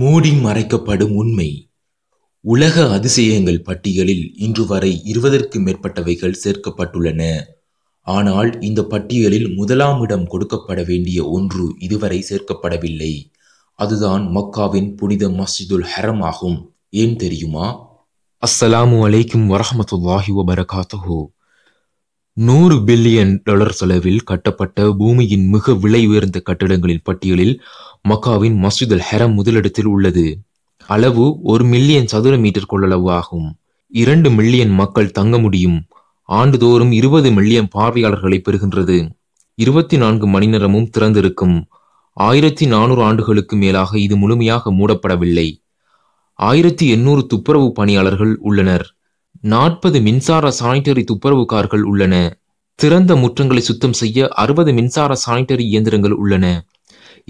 மூடி மறைக்கப்படும் உண்மை உலக அதிசயங்கள் பட்டியலில் இன்று வரை இருபதற்கு மேற்பட்டவைகள் சேர்க்கப்பட்டுள்ளன ஆனால் இந்த பட்டியலில் முதலாம் இடம் கொடுக்கப்பட வேண்டிய ஒன்று இதுவரை சேர்க்கப்படவில்லை அதுதான் மக்காவின் புனித மஸ்ஜிதுல் ஹரம் ஆகும் ஏன் தெரியுமா அஸ்ஸலாமு அலைக்கும் வரஹமத்துல்லாஹி வபரகாத்துஹூ நூறு பில்லியன் டாலர் செலவில் கட்டப்பட்ட பூமியின் மிக விலை உயர்ந்த கட்டடங்களின் பட்டியலில் மக்காவின் மஸ்ஜித் அல் ஹெரம் முதலிடத்தில் உள்ளது அளவு ஒரு மில்லியன் சதுர மீட்டர் கொள்ளளவு ஆகும் இரண்டு மில்லியன் மக்கள் தங்க முடியும் ஆண்டுதோறும் இருபது மில்லியன் பார்வையாளர்களை பெறுகின்றது இருபத்தி நான்கு மணி நேரமும் திறந்திருக்கும் ஆயிரத்தி நானூறு ஆண்டுகளுக்கு மேலாக இது முழுமையாக மூடப்படவில்லை ஆயிரத்தி எண்ணூறு துப்புரவு பணியாளர்கள் உள்ளனர் நாற்பது மின்சார சானிட்டரி துப்புரவு கார்கள் உள்ளன திறந்த முற்றங்களை சுத்தம் செய்ய அறுபது மின்சார சானிட்டரி இயந்திரங்கள் உள்ளன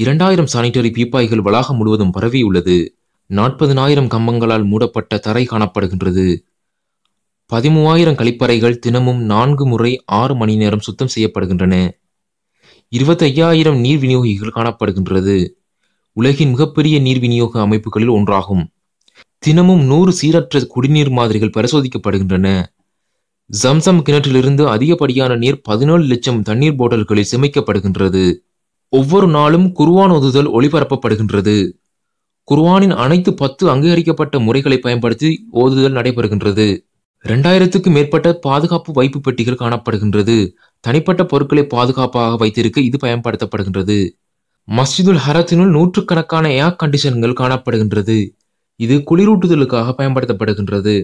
இரண்டாயிரம் சானிட்டரி பீப்பாய்கள் வளாகம் முழுவதும் பரவியுள்ளது நாற்பதினாயிரம் கம்பங்களால் மூடப்பட்ட தரை காணப்படுகின்றது பதிமூவாயிரம் கழிப்பறைகள் தினமும் நான்கு முறை ஆறு மணி நேரம் சுத்தம் செய்யப்படுகின்றன இருபத்தையாயிரம் நீர் விநியோகிகள் காணப்படுகின்றது உலகின் மிகப்பெரிய நீர் விநியோக அமைப்புகளில் ஒன்றாகும் தினமும் நூறு சீரற்ற குடிநீர் மாதிரிகள் பரிசோதிக்கப்படுகின்றன ஜம்சம் கிணற்றிலிருந்து அதிகப்படியான நீர் பதினேழு லட்சம் தண்ணீர் போட்டல்களில் சேமிக்கப்படுகின்றது ஒவ்வொரு நாளும் குர்வான் ஒதுதல் ஒளிபரப்பப்படுகின்றது குர்வானின் அனைத்து பத்து அங்கீகரிக்கப்பட்ட முறைகளை பயன்படுத்தி ஓதுதல் நடைபெறுகின்றது இரண்டாயிரத்துக்கும் மேற்பட்ட பாதுகாப்பு வைப்பு பெட்டிகள் காணப்படுகின்றது தனிப்பட்ட பொருட்களை பாதுகாப்பாக வைத்திருக்க இது பயன்படுத்தப்படுகின்றது மஸ்ஜிதுல் ஹரத்தினுள் நூற்றுக்கணக்கான ஏர் கண்டிஷன்கள் காணப்படுகின்றது இது குளிரூட்டுதலுக்காக பயன்படுத்தப்படுகின்றது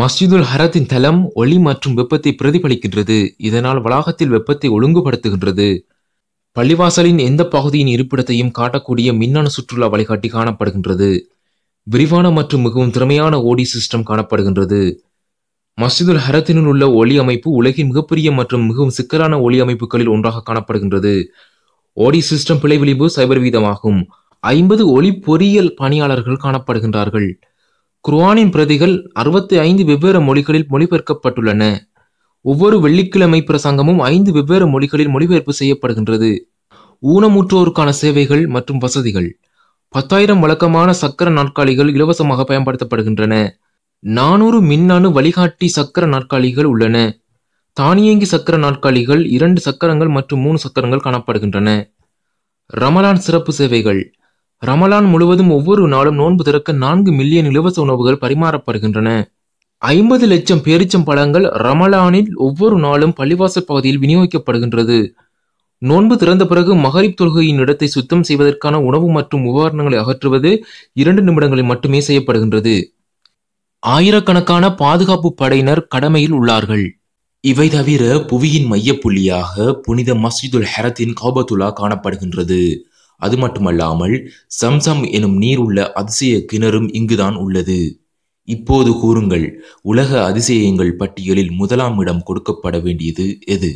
மஸ்ஜிதுல் ஹரத்தின் தலம் ஒளி மற்றும் வெப்பத்தை பிரதிபலிக்கின்றது இதனால் வளாகத்தில் வெப்பத்தை ஒழுங்குபடுத்துகின்றது பள்ளிவாசலின் எந்த பகுதியின் இருப்பிடத்தையும் காட்டக்கூடிய மின்னணு சுற்றுலா வழிகாட்டி காணப்படுகின்றது விரிவான மற்றும் மிகவும் திறமையான ஓடி சிஸ்டம் காணப்படுகின்றது மஸ்ஜிதுல் ஹரத்தினுள் உள்ள ஒளி அமைப்பு உலகின் மிகப்பெரிய மற்றும் மிகவும் சிக்கலான ஒளி அமைப்புகளில் ஒன்றாக காணப்படுகின்றது ஓடி சிஸ்டம் பிழை விளிம்பு சைபர் வீதமாகும் ஐம்பது ஒளி பொறியியல் பணியாளர்கள் காணப்படுகின்றார்கள் குர்ஆனின் பிரதிகள் அறுபத்தி ஐந்து வெவ்வேறு மொழிகளில் மொழிபெயர்க்கப்பட்டுள்ளன ஒவ்வொரு வெள்ளிக்கிழமை பிரசங்கமும் ஐந்து வெவ்வேறு மொழிகளில் மொழிபெயர்ப்பு செய்யப்படுகின்றது ஊனமுற்றோருக்கான சேவைகள் மற்றும் வசதிகள் பத்தாயிரம் வழக்கமான சக்கர நாற்காலிகள் இலவசமாக பயன்படுத்தப்படுகின்றன நானூறு மின்னணு வழிகாட்டி சக்கர நாற்காலிகள் உள்ளன தானியங்கி சக்கர நாற்காலிகள் இரண்டு சக்கரங்கள் மற்றும் மூணு சக்கரங்கள் காணப்படுகின்றன ரமலான் சிறப்பு சேவைகள் ரமலான் முழுவதும் ஒவ்வொரு நாளும் நோன்பு திறக்க நான்கு மில்லியன் இலவச உணவுகள் பரிமாறப்படுகின்றன ஐம்பது லட்சம் பேரிச்சம் பழங்கள் ரமலானில் ஒவ்வொரு நாளும் பள்ளிவாசல் பகுதியில் விநியோகிக்கப்படுகின்றது நோன்பு திறந்த பிறகு மகரிப் தொழுகையின் இடத்தை சுத்தம் செய்வதற்கான உணவு மற்றும் உபகரணங்களை அகற்றுவது இரண்டு நிமிடங்களில் மட்டுமே செய்யப்படுகின்றது ஆயிரக்கணக்கான பாதுகாப்பு படையினர் கடமையில் உள்ளார்கள் இவை தவிர புவியின் மையப்புள்ளியாக புனித மஸ்ஜிதுல் ஹரத்தின் கௌபத்துலா காணப்படுகின்றது அது மட்டுமல்லாமல் சம்சம் எனும் நீர் உள்ள அதிசய கிணறும் இங்குதான் உள்ளது இப்போது கூறுங்கள் உலக அதிசயங்கள் பட்டியலில் முதலாம் இடம் கொடுக்கப்பட வேண்டியது எது